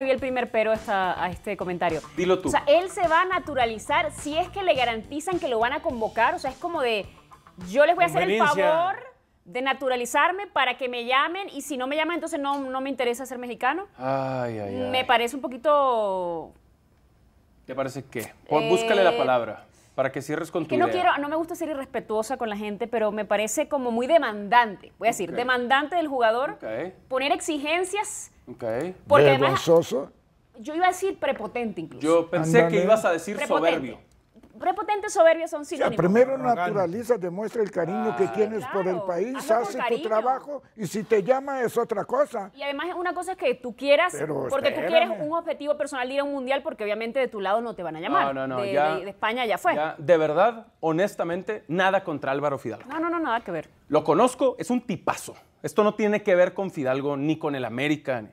vi el primer pero a, este comentario. Dilo tú. O sea, él se va a naturalizar si es que le garantizan que lo van a convocar. O sea, es como de, yo les voy a hacer el favor de naturalizarme para que me llamen y si no me llaman, entonces no, no me interesa ser mexicano. Ay, ay, ay. Me parece un poquito... ¿Te parece qué? Búscale la eh, palabra para que cierres con tu que no quiero, no me gusta ser irrespetuosa con la gente, pero me parece como muy demandante, voy a decir, demandante del jugador, poner exigencias Okay. Porque Además, yo iba a decir prepotente incluso. Yo pensé que ibas a decir soberbio. Prepotente y soberbio son sinónimos. primero naturaliza, demuestra el cariño que ah, tienes por el país, hace tu trabajo y si te llama es otra cosa. Y además una cosa es que tú quieras, porque tú quieres un objetivo personal ir a un mundial porque obviamente de tu lado no te van a llamar. No, no, no, de, de, España ya fue. de verdad, honestamente, nada contra Álvaro Fidalgo. No, no, no, nada que ver. Lo conozco, es un tipazo. Esto no tiene que ver con Fidalgo ni con el América.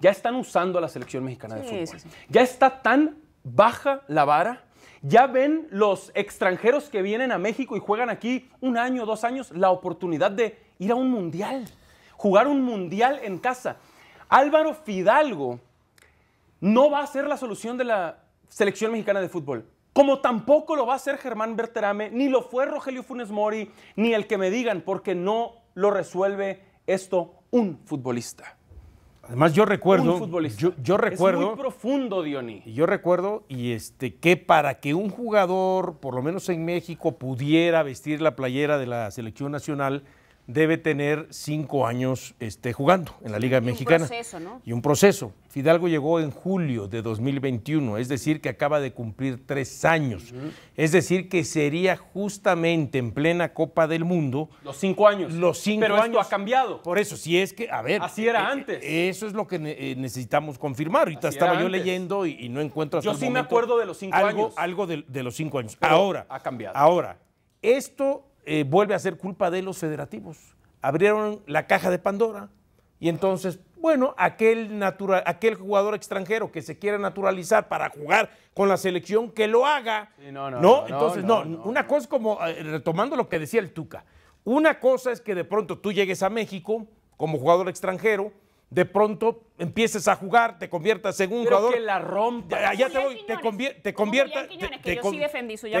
Ya están usando a la selección mexicana de fútbol. Ya está tan baja la vara. Ya ven los extranjeros que vienen a México y juegan aquí un año, dos años, la oportunidad de ir a un mundial, jugar un mundial en casa. Álvaro Fidalgo no va a ser la solución de la selección mexicana de fútbol. Como tampoco lo va a ser Germán Berterame, ni lo fue Rogelio Funes Mori, ni el que me digan, porque no lo resuelve esto un futbolista. Además, yo recuerdo. Un futbolista. Yo, recuerdo. Es muy profundo, Diony. yo recuerdo, y este, que para que un jugador, por lo menos en México, pudiera vestir la playera de la selección nacional, debe tener cinco años este, jugando en la Liga Mexicana. Y un proceso, ¿no? Y un proceso. Fidalgo llegó en julio de 2021, es decir, que acaba de cumplir tres años. Es decir, que sería justamente en plena Copa del Mundo. Los cinco años. Los cinco Pero años. Pero esto ha cambiado. Por eso, si es que, a ver. Así era eh, eh, antes. Eso es lo que eh, necesitamos confirmar. Ahorita estaba yo leyendo y, no encuentro hasta Yo sí me acuerdo de los cinco años. Algo de, los cinco años. ahora. Ha cambiado. Ahora, esto eh, vuelve a ser culpa de los federativos. Abrieron la caja de Pandora y entonces, bueno, aquel, natural, aquel jugador extranjero que se quiera naturalizar para jugar con la selección, que lo haga. no, no, no, Entonces, no, una cosa como, eh, retomando lo que decía el Tuca, una cosa es que de pronto tú llegues a México como jugador extranjero, de pronto empieces a jugar, te conviertas en un Pero jugador. que la rompa. Allá ah, te voy, te, conviertas. te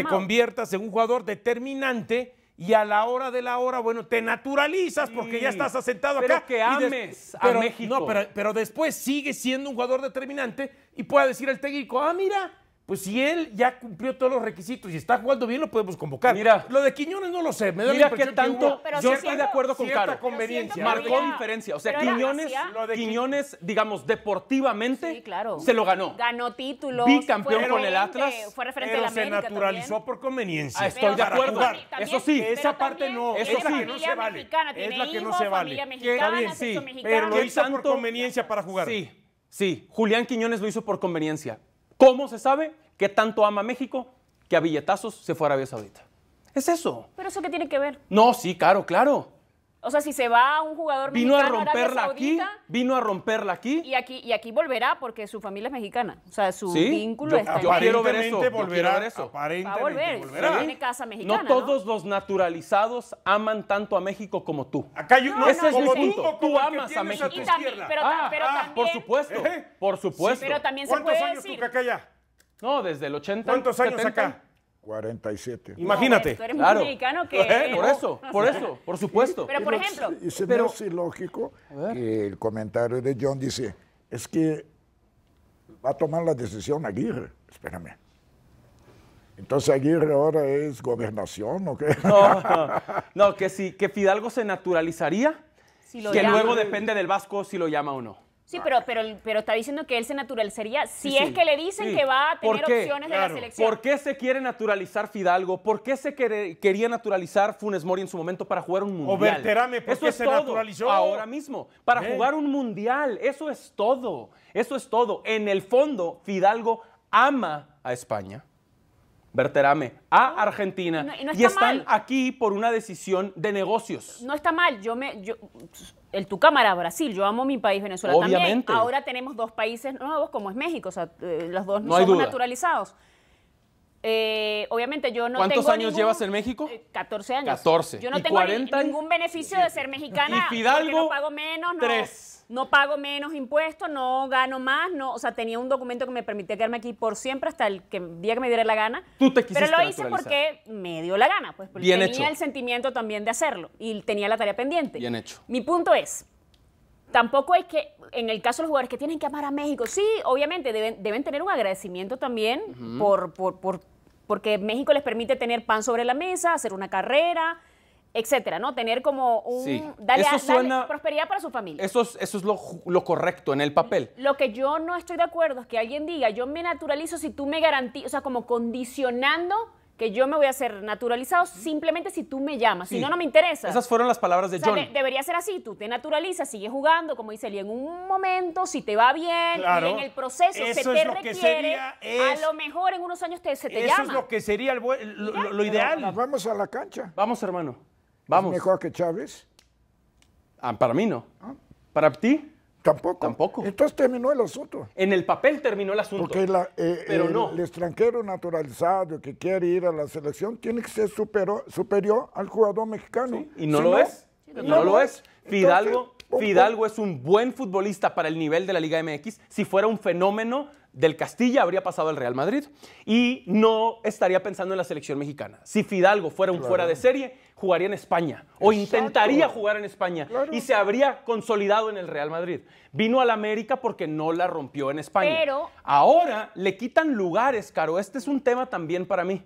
conviertas en un jugador determinante y a la hora de la hora, bueno, te naturalizas porque ya estás asentado acá. que ames a México. No, pero, pero, después sigue siendo un jugador determinante y pueda decir al técnico, ah, mira, pues si él ya cumplió todos los requisitos y está jugando bien, lo podemos convocar. Mira, lo de Quiñones no lo sé. Me da tanto. yo estoy de acuerdo con Caro. conveniencia. Marcó diferencia. O sea, Quiñones, Quiñones, digamos, deportivamente, se lo ganó. Ganó título. Bicampeón con el Atlas. se naturalizó por conveniencia. Ah, estoy de acuerdo. eso sí. Esa parte no. Eso es la que no se vale. Es la que no se vale. Pero lo hizo por conveniencia para jugar. Sí, sí. Julián Quiñones lo hizo por conveniencia. ¿Cómo se sabe que tanto ama México que a billetazos se fue a Arabia Saudita? Es eso. ¿Pero eso qué tiene que ver? No, sí, claro, claro. O sea, si se va un jugador mexicano... vino a romperla aquí, vino a romperla aquí. Y aquí y aquí volverá porque su familia es mexicana. O sea, su vínculo yo, está yo quiero ver eso. Volverá, ver eso. Aparentemente va a volver. Volverá. Tiene casa mexicana, no todos los naturalizados aman tanto a México como tú. Acá yo, no, no, ese es mi punto. Tú amas a México. también, pero, ah, ah, también, por supuesto, ¿Eh? por supuesto. pero también se ¿Cuántos años tú acá ya? No, desde el 80. ¿Cuántos años acá? 47. Imagínate. por eso, por eso, por supuesto. pero, por ejemplo. Y se me lógico que el comentario de John dice: es que va a tomar la decisión Aguirre. Espérame. Entonces Aguirre ahora es gobernación o qué? No, no, que si que Fidalgo se naturalizaría, que luego depende del Vasco si lo llama o no. Sí, ah, pero, pero, pero está diciendo que él se naturalizaría si es que le dicen que va a tener opciones de la selección. ¿Por qué se quiere naturalizar Fidalgo? ¿Por qué se quería naturalizar Funes Mori en su momento para jugar un mundial? O Berterame, ¿por se naturalizó? Ahora mismo, para jugar un mundial. Eso es todo. Eso es todo. En el fondo, Fidalgo ama a España. Verterame a Argentina. y, están aquí por una decisión de negocios. No está mal. Yo me. Yo el tu cámara Brasil, yo amo mi país Venezuela también. Ahora tenemos dos países nuevos como es México, o sea, eh, los dos no, somos naturalizados. Eh, obviamente yo no ¿Cuántos años llevas en México? 14 eh, años. 14. Yo no tengo ningún beneficio de ser mexicana. Y Fidalgo, pago menos. 3 no pago menos impuestos, no gano más, no, o sea, tenía un documento que me permitía quedarme aquí por siempre hasta el que, día que me diera la gana. Pero lo hice porque me dio la gana, pues tenía el sentimiento también de hacerlo y tenía la tarea pendiente. Bien hecho. Mi punto es, tampoco es que, en el caso de los jugadores que tienen que amar a México, sí, obviamente deben, deben tener un agradecimiento también por, por, por, porque México les permite tener pan sobre la mesa, hacer una carrera, etcétera, ¿no? Tener como un... Dale, prosperidad para su familia. Eso es, eso es lo, correcto en el papel. Lo que yo no estoy de acuerdo es que alguien diga, yo me naturalizo si tú me garantizas, o sea, como condicionando que yo me voy a ser naturalizado simplemente si tú me llamas, si no, no me interesa. Esas fueron las palabras de John. debería ser así, tú te naturalizas, sigue jugando, como dice en un momento, si te va bien, en el proceso se te requiere, a lo mejor en unos años te, se te eso llama. Eso es lo que sería lo, ideal. vamos a la cancha. Vamos, hermano. Vamos. mejor que Chávez? Ah, para mí no. ¿Ah? ¿Para ti? Tampoco. Tampoco. Entonces terminó el asunto. En el papel terminó el asunto. Porque eh, el, extranjero naturalizado que quiere ir a la selección tiene que ser superior al jugador mexicano. y no lo es. no, lo es. Fidalgo, Fidalgo es un buen futbolista para el nivel de la Liga MX. Si fuera un fenómeno del Castilla, habría pasado al Real Madrid y no estaría pensando en la selección mexicana. Si Fidalgo fuera un fuera de serie, jugaría en España o intentaría jugar en España y se habría consolidado en el Real Madrid. Vino al América porque no la rompió en España. Pero... Ahora le quitan lugares, Caro. Este es un tema también para mí.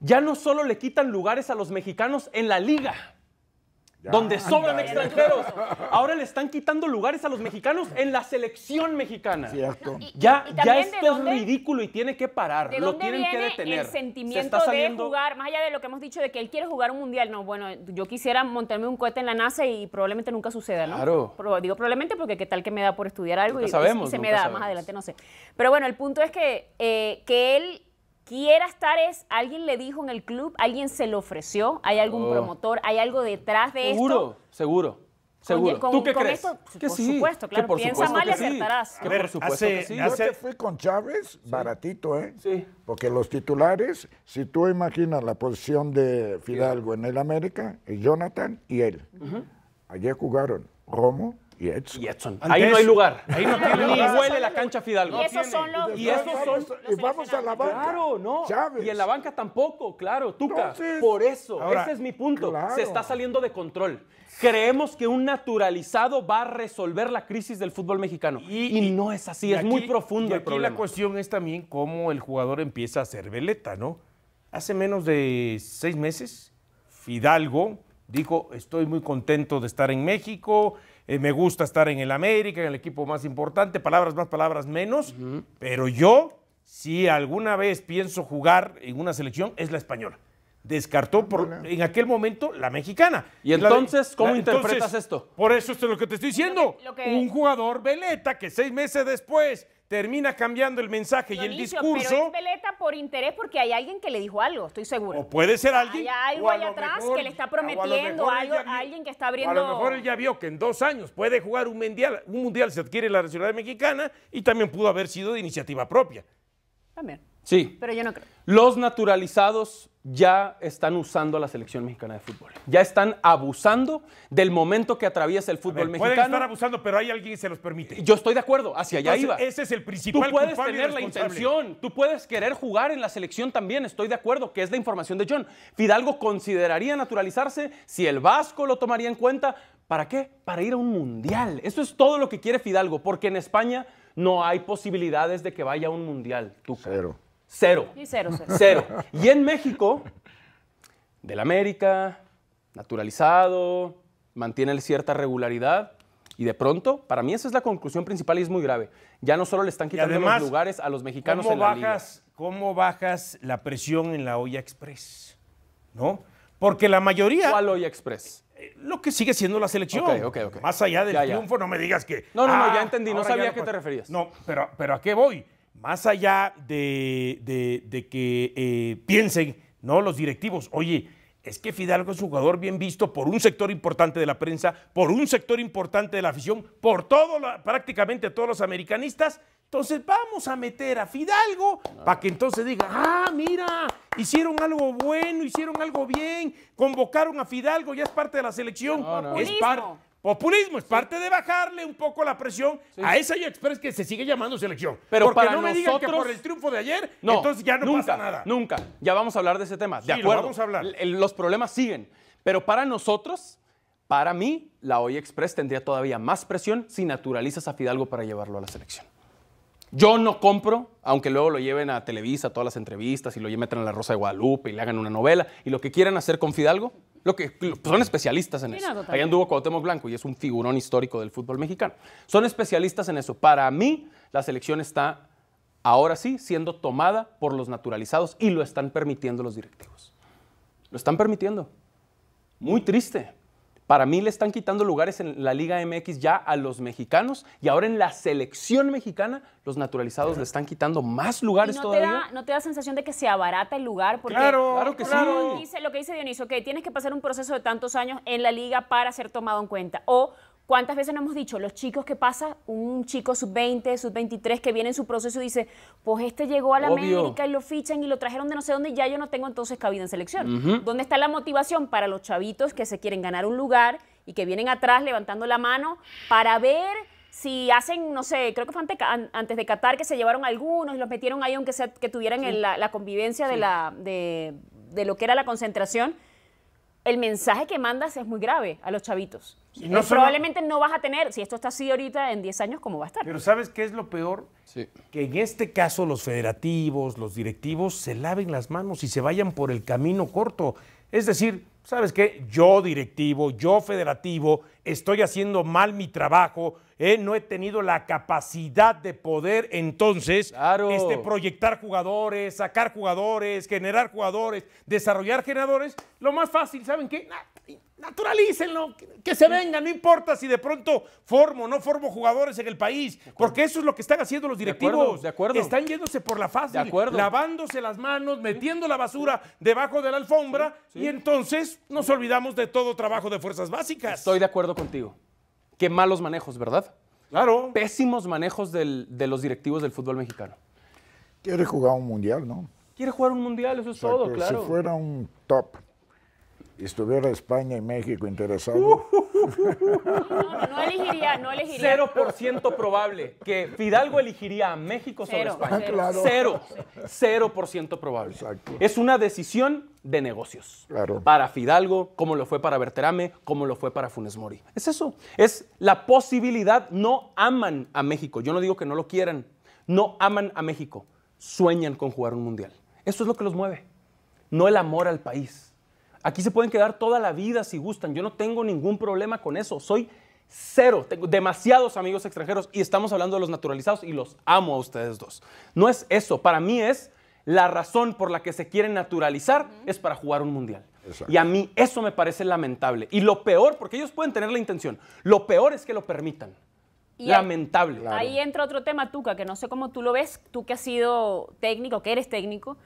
Ya no solo le quitan lugares a los mexicanos en la liga donde sobran extranjeros. Ahora le están quitando lugares a los mexicanos en la selección mexicana. Cierto. ya, ya esto es ridículo y tiene que parar. lo tienen que detener. El sentimiento de jugar, más allá de lo que hemos dicho de que él quiere jugar un mundial. No, bueno, yo quisiera montarme un cohete en la NASA y probablemente nunca suceda, ¿no? Claro. digo probablemente porque qué tal que me da por estudiar algo y, se me da más adelante, no sé. Pero bueno, el punto es que, eh, que él quiera estar es, alguien le dijo en el club, alguien se lo ofreció, hay algún oh. promotor, hay algo detrás de eso. esto. Seguro, seguro. Seguro. ¿Tú qué crees? por supuesto, claro. piensa mal y acertarás. por supuesto que sí. Yo fui con Chávez baratito, ¿eh? Sí. Porque los titulares, si tú imaginas la posición de Fidalgo en el América, Jonathan y él. Ayer jugaron Romo, y Edson. Ahí no hay lugar. Ahí no tiene Ni huele la cancha Fidalgo. Y esos son los. Y vamos a la banca. Claro, no. Y en la banca tampoco, claro, Tuca. por eso, ese es mi punto. Se está saliendo de control. Creemos que un naturalizado va a resolver la crisis del fútbol mexicano. Y, no es así, es muy profundo y aquí la cuestión es también cómo el jugador empieza a ser veleta, ¿no? Hace menos de seis meses, Fidalgo dijo, estoy muy contento de estar en México, eh, me gusta estar en el América, en el equipo más importante, palabras más, palabras menos, pero yo, si alguna vez pienso jugar en una selección, es la española descartó por, en aquel momento la mexicana. ¿Y entonces cómo interpretas esto? Por eso esto es lo que te estoy diciendo. Un jugador veleta que seis meses después termina cambiando el mensaje y el discurso. Pero es veleta por interés porque hay alguien que le dijo algo, estoy seguro. O puede ser alguien. Hay algo allá atrás que le está prometiendo, algo, alguien que está abriendo. A lo mejor él ya vio que en dos años puede jugar un mundial, un mundial se adquiere la nacionalidad mexicana y también pudo haber sido de iniciativa propia. También. Sí. Pero yo no creo. Los naturalizados ya están usando a la selección mexicana de fútbol. Ya están abusando del momento que atraviesa el fútbol mexicano. Pueden estar abusando, pero hay alguien que se los permite. Yo estoy de acuerdo, hacia allá iba. Ese es el principal. Tú puedes tener la intención, tú puedes querer jugar en la selección también, estoy de acuerdo, que es la información de John. Fidalgo consideraría naturalizarse si el Vasco lo tomaría en cuenta. ¿Para qué? Para ir a un mundial. Eso es todo lo que quiere Fidalgo, porque en España no hay posibilidades de que vaya a un mundial. Tú, Cero. Cero. Y cero, cero. Y en México, del América, naturalizado, mantiene cierta regularidad. Y de pronto, para mí esa es la conclusión principal y es muy grave. Ya no solo le están quitando los lugares a los mexicanos en la bajas, ¿Cómo bajas la presión en la olla express? ¿No? Porque la mayoría... ¿Cuál olla express? Eh, lo que sigue siendo la selección. Okay, okay, okay. Más allá del triunfo, no me digas que... No, no, no, ya ah, entendí, no sabía a qué te referías. No, pero, pero ¿a qué voy? más allá de, que eh, piensen ¿no? los directivos, oye, es que Fidalgo es un jugador bien visto por un sector importante de la prensa, por un sector importante de la afición, por todo prácticamente todos los americanistas. Entonces vamos a meter a Fidalgo para que entonces diga, ah, mira, hicieron algo bueno, hicieron algo bien, convocaron a Fidalgo, ya es parte de la selección. Es parte Populismo es parte de bajarle un poco la presión a esa Express que se sigue llamando selección. Pero Porque para no me nosotros, digan que por el triunfo de ayer, entonces ya no nunca, pasa nada. Nunca. Ya vamos a hablar de ese tema. De acuerdo. vamos a hablar. Los problemas siguen. Pero para nosotros, para mí, la Hoy Express tendría todavía más presión si naturalizas a Fidalgo para llevarlo a la selección. Yo no compro, aunque luego lo lleven a Televisa, todas las entrevistas, y lo metan a la Rosa de Guadalupe y le hagan una novela, y lo que quieran hacer con Fidalgo, lo que, pues son especialistas en eso. Ahí anduvo Cuauhtémoc Blanco y es un figurón histórico del fútbol mexicano. Son especialistas en eso. Para mí, la selección está ahora sí siendo tomada por los naturalizados y lo están permitiendo los directivos. Lo están permitiendo. Muy triste. Para mí le están quitando lugares en la Liga MX ya a los mexicanos y ahora en la selección mexicana los naturalizados le están quitando más lugares todavía. ¿No te da sensación de que se abarata el lugar? Porque claro, claro que sí. Dice, lo que dice Dionisio, que tienes que pasar un proceso de tantos años en la liga para ser tomado en cuenta. O ¿Cuántas veces nos hemos dicho, los chicos que pasa, un chico sub-20, sub-23 que viene en su proceso y dice, pues este llegó a la América y lo fichan y lo trajeron de no sé dónde y ya yo no tengo entonces cabida en selección? ¿Dónde está la motivación para los chavitos que se quieren ganar un lugar y que vienen atrás levantando la mano para ver si hacen, no sé, creo que fue antes de Qatar que se llevaron algunos y los metieron ahí aunque que tuvieran la, convivencia de, la, de, lo que era la concentración, el mensaje que mandas es muy grave a los chavitos. Eh, probablemente no vas a tener, si esto está así ahorita, en 10 años, ¿cómo va a estar? Pero ¿sabes qué es lo peor? Que en este caso los federativos, los directivos se laven las manos y se vayan por el camino corto. Es decir, ¿sabes qué? Yo directivo, yo federativo, estoy haciendo mal mi trabajo, ¿eh? no he tenido la capacidad de poder entonces este, proyectar jugadores, sacar jugadores, generar jugadores, desarrollar generadores. Lo más fácil, ¿saben qué? naturalícenlo, que se venga, no importa si de pronto formo o no formo jugadores en el país, porque eso es lo que están haciendo los directivos. De acuerdo, Están yéndose por la fácil, lavándose las manos, metiendo la basura debajo de la alfombra y entonces nos olvidamos de todo trabajo de fuerzas básicas. Estoy de acuerdo contigo. Qué malos manejos, ¿verdad? Claro. Pésimos manejos de los directivos del fútbol mexicano. Quiere jugar un mundial, ¿no? Quiere jugar un mundial, eso es todo, claro. Si fuera un top estuviera España y México interesados. Uh. no, no elegiría, no elegiría. 0% probable que Fidalgo elegiría a México sobre España. Ah, cero. Cero, por ciento probable. Es una decisión de negocios. Claro. Para Fidalgo, como lo fue para Berterame, como lo fue para Funes Mori. Es eso. Es la posibilidad. No aman a México. Yo no digo que no lo quieran. No aman a México. Sueñan con jugar un mundial. Eso es lo que los mueve. No el amor al país Aquí se pueden quedar toda la vida si gustan. Yo no tengo ningún problema con eso. Soy cero. Tengo demasiados amigos extranjeros y estamos hablando de los naturalizados y los amo a ustedes dos. No es eso. Para mí es la razón por la que se quieren naturalizar es para jugar un mundial. Y a mí eso me parece lamentable. Y lo peor, porque ellos pueden tener la intención, lo peor es que lo permitan. Lamentable. Ahí, ahí entra otro tema, Tuca, que no sé cómo tú lo ves, tú que has sido técnico, que eres técnico,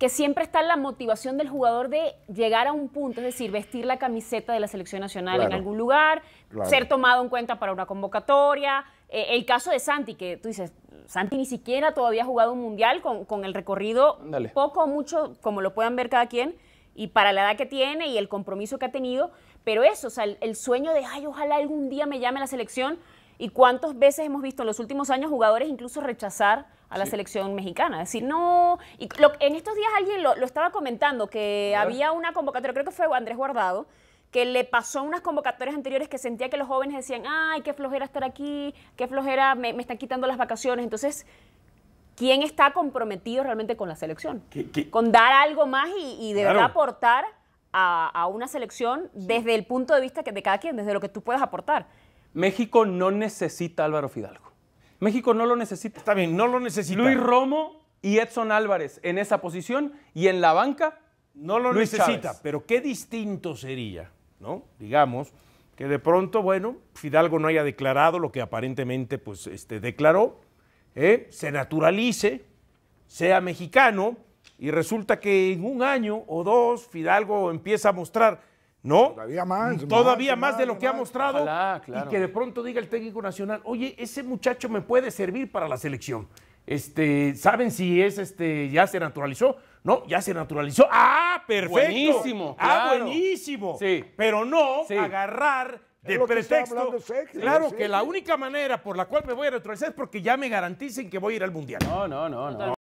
que siempre está la motivación del jugador de llegar a un punto, es decir, vestir la camiseta de la selección nacional en algún lugar, ser tomado en cuenta para una convocatoria. Eh, el caso de Santi, que tú dices, Santi ni siquiera todavía ha jugado un mundial con, el recorrido poco o mucho, como lo puedan ver cada quien, y para la edad que tiene y el compromiso que ha tenido. Pero eso, o sea, el, sueño de, ay, ojalá algún día me llame la selección ¿Y cuántas veces hemos visto en los últimos años jugadores incluso rechazar a la selección mexicana? decir, no. en estos días alguien lo, estaba comentando, que había una convocatoria, creo que fue Andrés Guardado, que le pasó unas convocatorias anteriores que sentía que los jóvenes decían, ay, qué flojera estar aquí, qué flojera, me, están quitando las vacaciones. Entonces, ¿quién está comprometido realmente con la selección? Con dar algo más y, de verdad aportar a, una selección desde el punto de vista que, de cada quien, desde lo que tú puedas aportar. México no necesita Álvaro Fidalgo. México no lo necesita. Está bien, no lo necesita. Luis Romo y Edson Álvarez en esa posición y en la banca. No lo necesita, pero qué distinto sería, ¿no? Digamos que de pronto, bueno, Fidalgo no haya declarado lo que aparentemente pues, este, declaró, ¿eh? se naturalice, sea mexicano, y resulta que en un año o dos Fidalgo empieza a mostrar ¿no? Todavía más. Todavía más, de lo que ha mostrado. Y que de pronto diga el técnico nacional, oye, ese muchacho me puede servir para la selección. Este, ¿saben si es este, ya se naturalizó? No, ya se naturalizó. ¡Ah, perfecto! Buenísimo. Ah, buenísimo. Sí. Pero no agarrar de pretexto. claro que la única manera por la cual me voy a naturalizar es porque ya me garanticen que voy a ir al mundial. No, no, no, no.